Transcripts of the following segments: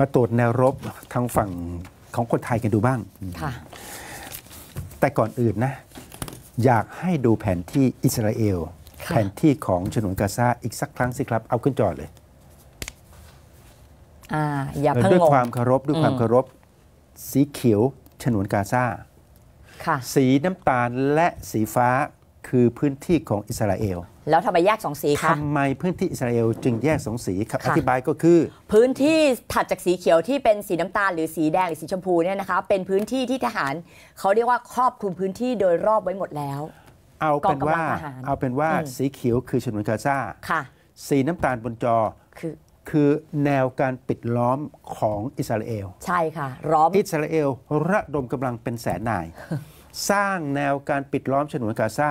มาตรวจแนวรบทางฝั่งของคนไทยกันดูบ้าง แต่ก่อนอื่นนะ อยากให้ดูแผนที่อิสราเอล แผนที่ของฉนวนกาซาอีกสักครั้งสิครับเอาขึ้นจอเลยอย่าเพิ่งด้วยความเคารพด้วยความเคารพสีเขียวฉนวนกาซาสีน้ำตาลและสีฟ้าคือพื้นที่ของอิสราเอลแล้วทำไมแยกสองสีคะทำไมพื้นที่อิสราเอลจึงแยกสองสีครับอธิบายก็คือ พื้นที่ถัดจากสีเขียวที่เป็นสีน้ำตาล หรือสีแดงหรือสีชมพูเนี่ยนะคะ เป็นพื้นที่ที่ทหารเขาเรียกว่าครอบคลุมพื้นที่โดยรอบไว้หมดแล้ว เอาเป็นว่าเอาเป็นว่าสีเขียวคือชนวนกาซาค่ะ สีน้ำตาลบนจอคือคือแนวการปิดล้อมของอิสราเอล ใช่ค่ะล้อมอิสราเอลระดมกำลังเป็นแสนนายสร้างแนวการปิดล้อมฉนวนกาซา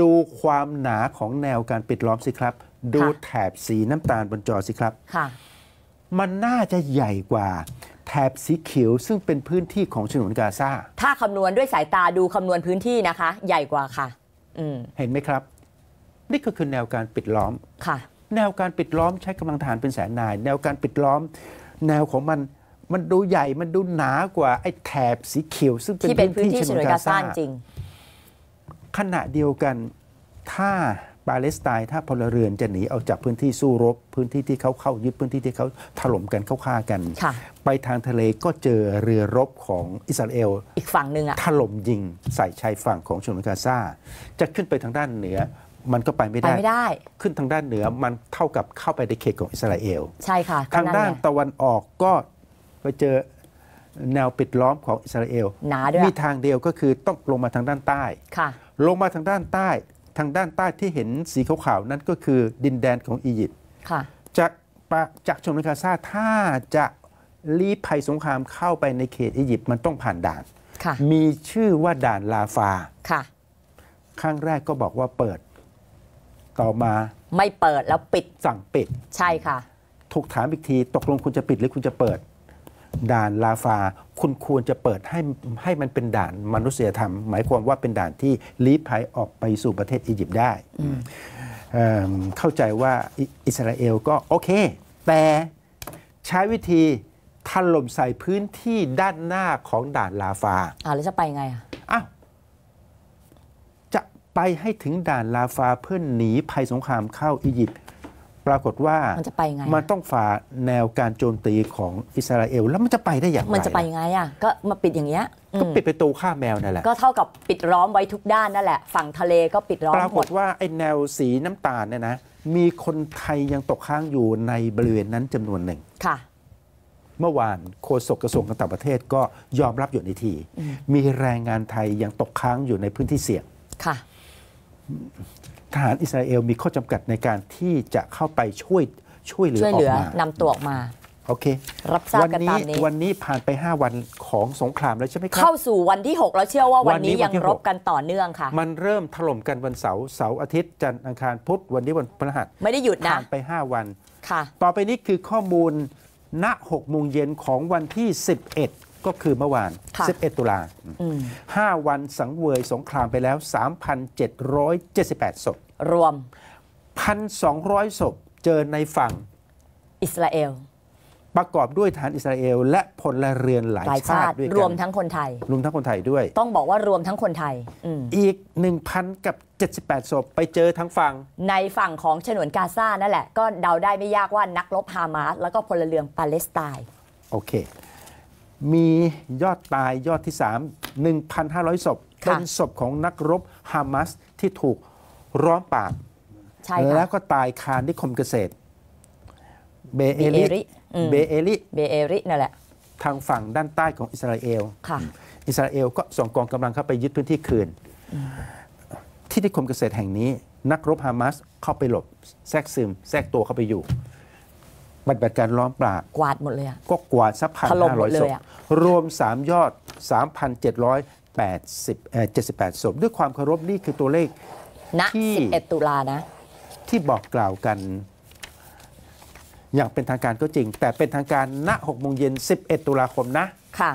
ดูความหนาของแนวการปิดล้อมสิครับ ดูแถบสีน้ำตาลบนจอสิครับมันน่าจะใหญ่กว่า แถบสีเขียวซึ่งเป็นพื้นที่ของฉนวนกาซาถ้าคำนวณด้วยสายตาดูคำนวณพื้นที่นะคะ ใหญ่กว่าค่ะเห็นไหมครับ นี่ก็คือแนวการปิดล้อมค่ะ แนวการปิดล้อมใช้กำลังทหารเป็นแสนนาย แนวการปิดล้อมแนวของมันมันดูใหญ่ มันดูหนากว่าไอ้แถบสีเขียวซึ่งเป็นพื้นที่ฉนวนกาซาจริง ขณะเดียวกันถ้าปาเลสไตน์ถ้าพลเรือนจะหนีเอาจากพื้นที่สู้รบ พื้นที่ที่เขาเข้ายึดพื้นที่ที่เขาถล่มกันเข้าฆ่ากัน ไปทางทะเลก็เจอเรือรบของอิสราเอล อีกฝั่งหนึ่งอะถล่มยิงใส่ชายฝั่งของชนวนกาซาจะขึ้นไปทางด้านเหนือมันก็ไปไม่ได้ไม่ได้ ขึ้นทางด้านเหนือมันเท่ากับเข้าไปในเขตของอิสราเอลใช่ค่ะทางด้านตะวันออกก็ไปเจอแนวปิดล้อมของอิสราเอลนาด้วยมีทางเดียวก็คือต้องลงมาทางด้านใต้ค่ะ ลงมาทางด้านใต้ ทางด้านใต้ที่เห็นสีขาวๆนั้นก็คือ ดินแดนของอียิปต์ค่ะ จากจากชมรมกาซา ถ้าจะลีภัยสงครามเข้าไปในเขตอียิปต์มันต้องผ่านด่าน มีชื่อว่าด่านลาฟาค่ะครั้งแรกก็บอกว่าเปิด ต่อมา ไม่เปิดแล้วปิด สั่งปิด ใช่ค่ะ ถูกถามอีกทีตกลงคุณจะปิดหรือคุณจะเปิดด่านลาฟาคุณควรจะเปิดให้ให้มันเป็นด่านมนุษยธรรม หมายความว่าเป็นด่านที่ลี้ภัยออกไปสู่ประเทศอียิปต์ได้เข้าใจว่าอิสราเอลก็โอเค แต่ใช้วิธีถล่มใส่พื้นที่ด้านหน้าของด่านลาฟาอ้าวแล้วจะไปไงอ่ะอจะไปให้ถึงด่านลาฟาเพื่อหนีภัยสงครามเข้าอียิปต์ปรากฏว่ามันจะไปไงมันต้องฝ่าแนวการโจมตีของอิสราเอล แล้วมันจะไปได้อย่างไรมันจะไปยังไงอ่ะก็มาปิดอย่างเงี้ยก็ปิดประตูข้าแมวนั่นแหละ ก็เท่ากับปิดล้อมไว้ทุกด้านนั่นแหละฝั่งทะเลก็ปิดล้อมปรากฏว่าไอ้แนวสีน้ำตาลเนี่ยนะมีคนไทยยังตกค้างอยู่ในบริเวณนั้นจำนวนหนึ่งค่ะ เมื่อวานโฆษกกระทรวงการต่างประเทศก็ยอมรับอยู่ในทีมีแรงงานไทยยังตกค้างอยู่ในพื้นที่เสี่ยง ค่ะทหารอิสราเอลมีข้อจำกัดในการที่จะเข้าไปช่วยช่วยเหลือออกมานำตัวออกมาโอเค รับทราบกันตามนี้วันนี้ผ่านไป 5 วันของสงครามแล้วใช่ไหมครับ เข้าสู่วันที่ 6 แล้วเชื่อว่าวันนี้ยังรบกันต่อเนื่องค่ะ มันเริ่มถล่มกันวันเสาร์เสาร์อาทิตย์จันทร์อังคารพุธวันนี้วันพฤหัสไม่ได้หยุดนะผ่านไป 5 วันค่ะต่อไปนี้คือข้อมูล ณ6โมงเย็นของวันที่ 11ก็คือเมื่อวาน 11 ตุลาห้าวันสังเวยสงครามไปแล้ว 3,778 ศพ รวม 1,200 ศพ เจอในฝั่งอิสราเอล ประกอบด้วยฐานอิสราเอล และพลเรือนหลายชาติด้วยกัน รวมทั้งคนไทย รวมทั้งคนไทยด้วย ต้องบอกว่ารวมทั้งคนไทย อีก 1,000 กับ 78 ศพไปเจอทั้งฝั่ง ในฝั่งของฉนวนกาซา นั่นแหละ ก็เดาได้ไม่ยากว่านักรบฮามาสแล้วก็พลเรือนปาเลสไตน์ โอเคมียอดตายยอดที่ 3 1,500ศพเป็นศพของนักรบฮามาสที่ถูกร้อมปาก แล้วก็ตายคาน่คมเกษตร เบเอริเบเอริเบเอรินั่นแหละทางฝั่งด้านใต้ของอิสราเอลอิสราเอลก็ส่งกองกำลังเข้าไปยึดพื้นที่คืน ที่ที่คมเกษตรแห่งนี้ นักรบฮามาสเข้าไปหลบแทรกซึมแทรกตัวเข้าไปอยู่ปฏิบัติการล้อมปราบกวาดหมดเลยก็กวาดสักพันห้าร้อยศพรวมสามยอดสามพันเจ็ดร้อยแปดดสสิิบเจ็บแปดศพด้วยความเคารพนี่คือตัวเลขณ็ดตุลานะ ที่บอกกล่าวกัน อย่างเป็นทางการก็จริง แต่เป็นทางการณหกโมงเย็นสิบเอ็ดตุลาคมนะค่ะ